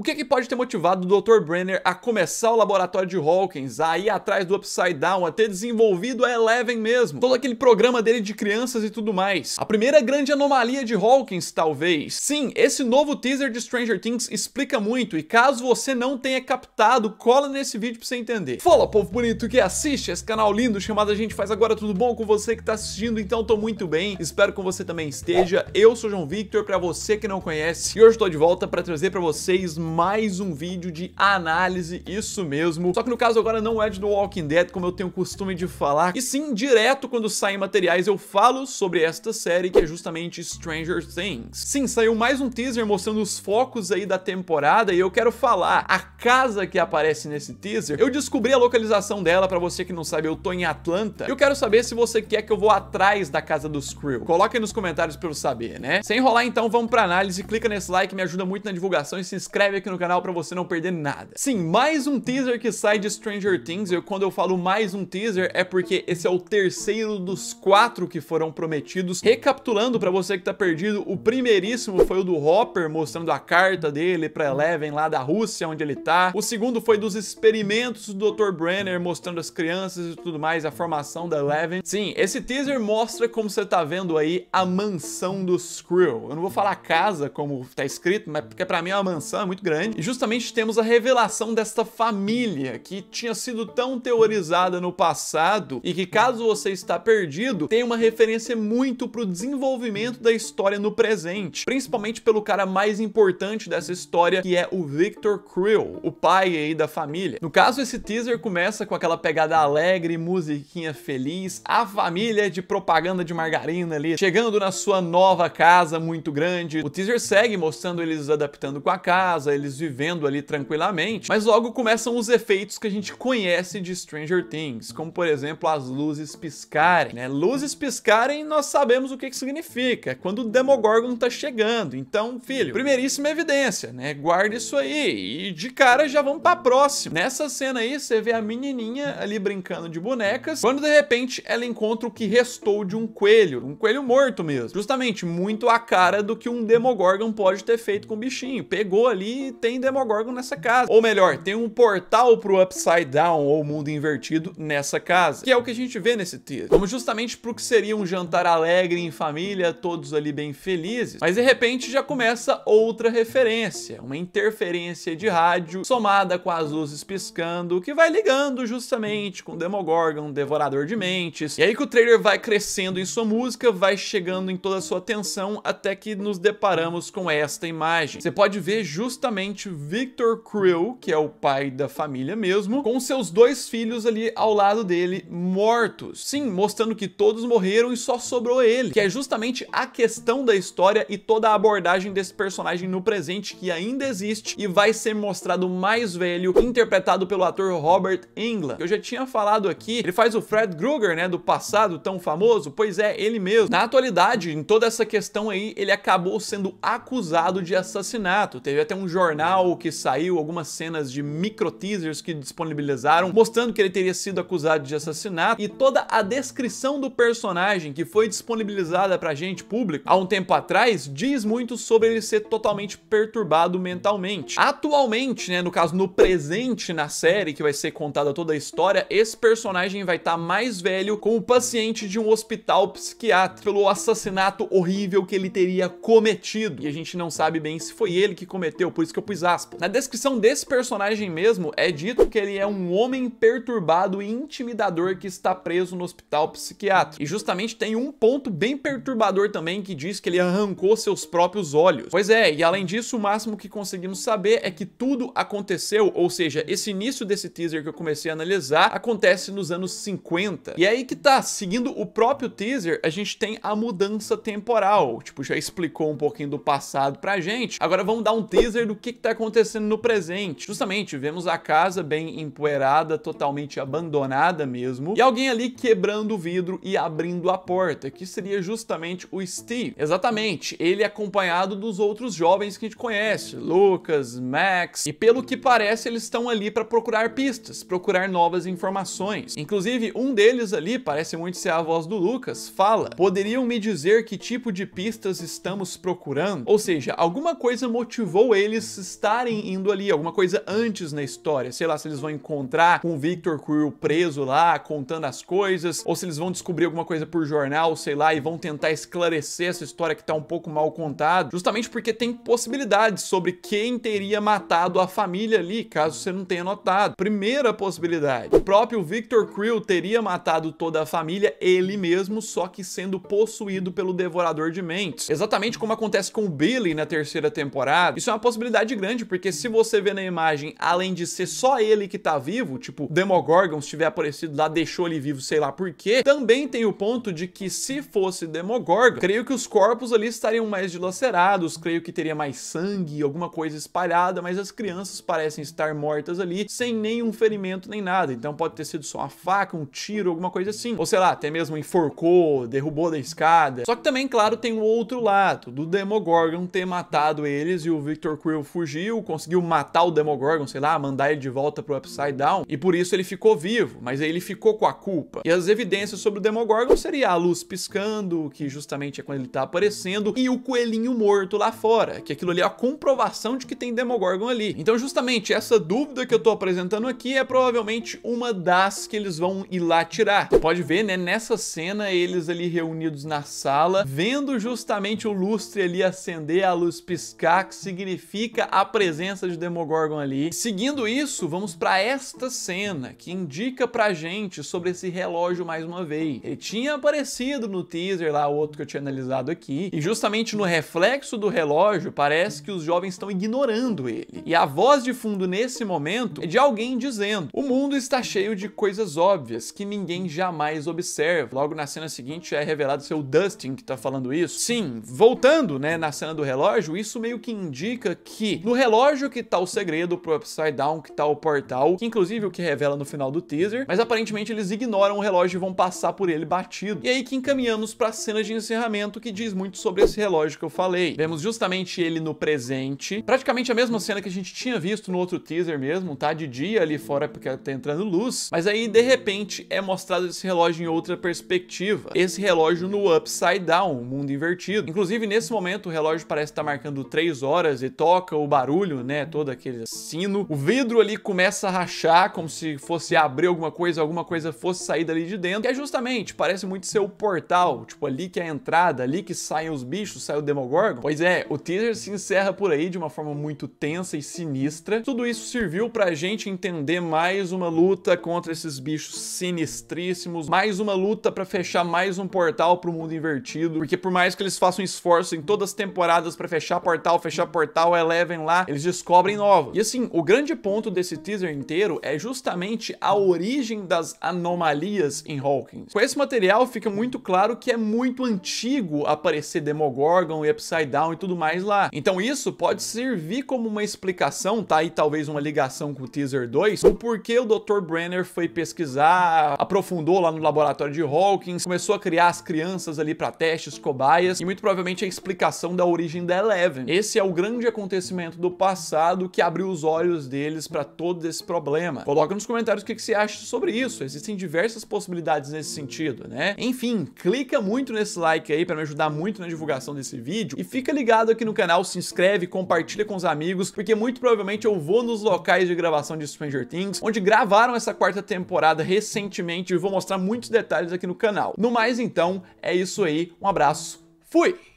O que, é que pode ter motivado o Dr. Brenner a começar o laboratório de Hawkins, a ir atrás do Upside Down, a ter desenvolvido a Eleven mesmo, todo aquele programa dele de crianças e tudo mais? A primeira grande anomalia de Hawkins, talvez. Sim, esse novo teaser de Stranger Things explica muito, e caso você não tenha captado, cola nesse vídeo pra você entender. Fala, povo bonito que assiste esse canal lindo chamado A Gente Faz Agora, tudo bom com você que tá assistindo? Então tô muito bem, espero que você também esteja. Eu sou João Victor, pra você que não conhece, e hoje tô de volta pra trazer pra vocês mais um vídeo de análise, isso mesmo. Só que no caso agora não é de The Walking Dead, como eu tenho o costume de falar, e sim, direto quando saem materiais eu falo sobre esta série, que é justamente Stranger Things. Sim, saiu mais um teaser mostrando os focos aí da temporada, e eu quero falar, a casa que aparece nesse teaser, eu descobri a localização dela, pra você que não sabe, eu tô em Atlanta, eu quero saber se você quer que eu vou atrás da casa dos crew. Coloca aí nos comentários pra eu saber, né? Sem enrolar então, vamos pra análise, clica nesse like, me ajuda muito na divulgação e se inscreve aqui aqui no canal para você não perder nada. Sim, mais um teaser que sai de Stranger Things, e quando eu falo mais um teaser é porque esse é o terceiro dos quatro que foram prometidos. Recapitulando para você que tá perdido, o primeiríssimo foi o do Hopper mostrando a carta dele para Eleven lá da Rússia, onde ele tá. O segundo foi dos experimentos do Dr. Brenner mostrando as crianças e tudo mais, a formação da Eleven. Sim, esse teaser mostra como você tá vendo aí a mansão do Skrill. Eu não vou falar casa como tá escrito, mas porque para mim é uma mansão, é muito grande grande. E justamente temos a revelação desta família que tinha sido tão teorizada no passado e que caso você está perdido, tem uma referência muito pro desenvolvimento da história no presente, principalmente pelo cara mais importante dessa história, que é o Victor Krill, o pai aí da família. No caso, esse teaser começa com aquela pegada alegre, musiquinha feliz, a família de propaganda de margarina ali, chegando na sua nova casa muito grande. O teaser segue mostrando eles adaptando com a casa, eles vivendo ali tranquilamente, mas logo começam os efeitos que a gente conhece de Stranger Things, como por exemplo as luzes piscarem, né? Luzes piscarem, nós sabemos o que que significa, é quando o Demogorgon tá chegando. Então, filho, primeiríssima evidência, né? Guarda isso aí e de cara já vamos para próxima. Nessa cena aí, você vê a menininha ali brincando de bonecas, quando de repente ela encontra o que restou de um coelho, um coelho morto mesmo. Justamente muito a cara do que um Demogorgon pode ter feito com o bichinho. Pegou ali tem Demogorgon nessa casa. Ou melhor, tem um portal pro Upside Down, ou mundo invertido, nessa casa. Que é o que a gente vê nesse teaser. Vamos justamente pro que seria um jantar alegre em família, todos ali bem felizes. Mas de repente já começa outra referência, uma interferência de rádio somada com as luzes piscando, que vai ligando justamente com Demogorgon, Devorador de Mentes. E aí que o trailer vai crescendo em sua música, vai chegando em toda a sua atenção, até que nos deparamos com esta imagem. Você pode ver justamente justamente Victor Krill, que é o pai da família mesmo, com seus dois filhos ali ao lado dele, mortos. Sim, mostrando que todos morreram e só sobrou ele, que é justamente a questão da história e toda a abordagem desse personagem no presente, que ainda existe e vai ser mostrado mais velho, interpretado pelo ator Robert Englund. Eu já tinha falado aqui, ele faz o Fred Krueger, né, do passado, tão famoso, pois é, ele mesmo. Na atualidade, em toda essa questão aí, ele acabou sendo acusado de assassinato. Teve até um jornal jornal que saiu, algumas cenas de micro teasers que disponibilizaram, mostrando que ele teria sido acusado de assassinato e toda a descrição do personagem que foi disponibilizada pra gente, público, há um tempo atrás, diz muito sobre ele ser totalmente perturbado mentalmente. Atualmente, né, no caso, no presente na série, que vai ser contada toda a história, esse personagem vai estar tá mais velho como paciente de um hospital psiquiátrico pelo assassinato horrível que ele teria cometido. E a gente não sabe bem se foi ele que cometeu, por isso isso que eu pus aspas. Na descrição desse personagem mesmo, é dito que ele é um homem perturbado e intimidador que está preso no hospital psiquiátrico. E justamente tem um ponto bem perturbador também que diz que ele arrancou seus próprios olhos. Pois é, e além disso, o máximo que conseguimos saber é que tudo aconteceu, ou seja, esse início desse teaser que eu comecei a analisar acontece nos anos 50. E é aí que tá, seguindo o próprio teaser, a gente tem a mudança temporal. Tipo, já explicou um pouquinho do passado pra gente. Agora vamos dar um teaser do que está acontecendo no presente. Justamente, vemos a casa bem empoeirada, totalmente abandonada mesmo, e alguém ali quebrando o vidro e abrindo a porta, que seria justamente o Steve. Exatamente, ele acompanhado dos outros jovens que a gente conhece, Lucas, Max, e pelo que parece eles estão ali para procurar pistas, procurar novas informações. Inclusive, um deles ali, parece muito ser a voz do Lucas, fala: "Poderiam me dizer que tipo de pistas estamos procurando?" Ou seja, alguma coisa motivou eles eles estarem indo ali, alguma coisa antes na história. Sei lá, se eles vão encontrar com o Victor Quill preso lá, contando as coisas, ou se eles vão descobrir alguma coisa por jornal, sei lá, e vão tentar esclarecer essa história que tá um pouco mal contada, justamente porque tem possibilidades sobre quem teria matado a família ali, caso você não tenha notado. Primeira possibilidade, o próprio Victor Krill teria matado toda a família, ele mesmo, só que sendo possuído pelo Devorador de Mentes. Exatamente como acontece com o Billy na terceira temporada, isso é uma possibilidade grande, porque se você vê na imagem, além de ser só ele que tá vivo, tipo, Demogorgon, se tiver aparecido lá, deixou ele vivo, sei lá por quê, também tem o ponto de que se fosse Demogorgon, creio que os corpos ali estariam mais dilacerados, creio que teria mais sangue, alguma coisa espalhada, mas as crianças parecem estar mortas ali, sem nenhum ferimento nem nada, então pode ter sido só uma faca, um tiro, alguma coisa assim. Ou sei lá, até mesmo enforcou, derrubou da escada. Só que também, claro, tem o outro lado, do Demogorgon ter matado eles e o Victor Quill fugiu, conseguiu matar o Demogorgon, sei lá, mandar ele de volta pro Upside Down, e por isso ele ficou vivo, mas aí ele ficou com a culpa. E as evidências sobre o Demogorgon seria a luz piscando, que justamente é quando ele tá aparecendo, e o coelhinho morto lá fora, que aquilo ali é a comprovação de que tem Demogorgon ali. Então justamente essa dúvida que eu tô apresentando aqui é provavelmente uma das que eles vão ir lá tirar. Você pode ver, né, nessa cena eles ali reunidos na sala, vendo justamente o lustre ali acender, a luz piscar, que significa indica a presença de Demogorgon ali. Seguindo isso, vamos para esta cena que indica pra gente sobre esse relógio mais uma vez. Ele tinha aparecido no teaser lá, o outro que eu tinha analisado aqui, e justamente no reflexo do relógio parece que os jovens estão ignorando ele. E a voz de fundo nesse momento é de alguém dizendo: "O mundo está cheio de coisas óbvias que ninguém jamais observa". Logo na cena seguinte é revelado ser o Dustin que tá falando isso. Sim, voltando, né, na cena do relógio, isso meio que indica que no relógio que tá o segredo pro Upside Down, que tá o portal, que inclusive é o que revela no final do teaser, mas aparentemente eles ignoram o relógio e vão passar por ele batido. E aí que encaminhamos pra cena de encerramento que diz muito sobre esse relógio que eu falei. Vemos justamente ele no presente, praticamente a mesma cena que a gente tinha visto no outro teaser mesmo, tá? De dia ali fora porque tá entrando luz, mas aí de repente é mostrado esse relógio em outra perspectiva. Esse relógio no Upside Down, mundo invertido. Inclusive nesse momento o relógio parece estar tá marcando 3 horas e toca o barulho, né? Todo aquele sino. O vidro ali começa a rachar, como se fosse abrir alguma coisa, alguma coisa fosse sair dali de dentro. Que é justamente, parece muito ser o portal. Tipo, ali que é a entrada, ali que saem os bichos, sai o Demogorgon. Pois é, o teaser se encerra por aí de uma forma muito tensa e sinistra. Tudo isso serviu pra gente entender mais uma luta contra esses bichos sinistríssimos, mais uma luta pra fechar mais um portal pro mundo invertido. Porque por mais que eles façam esforço em todas as temporadas pra fechar portal, fechar portal, ela é Eleven lá, eles descobrem novo. E assim, o grande ponto desse teaser inteiro é justamente a origem das anomalias em Hawkins. Com esse material fica muito claro que é muito antigo aparecer Demogorgon e Upside Down e tudo mais lá. Então isso pode servir como uma explicação, tá? E talvez uma ligação com o teaser 2, do porquê o Dr. Brenner foi pesquisar, aprofundou lá no laboratório de Hawkins, começou a criar as crianças ali para testes, cobaias, e muito provavelmente a explicação da origem da Eleven. Esse é o grande acontecimento conhecimento do passado que abriu os olhos deles para todo esse problema. Coloca nos comentários o que, que você acha sobre isso. Existem diversas possibilidades nesse sentido, né? Enfim, clica muito nesse like aí para me ajudar muito na divulgação desse vídeo e fica ligado aqui no canal, se inscreve, compartilha com os amigos, porque muito provavelmente eu vou nos locais de gravação de Stranger Things, onde gravaram essa quarta temporada recentemente e vou mostrar muitos detalhes aqui no canal. No mais então, é isso aí. Um abraço. Fui!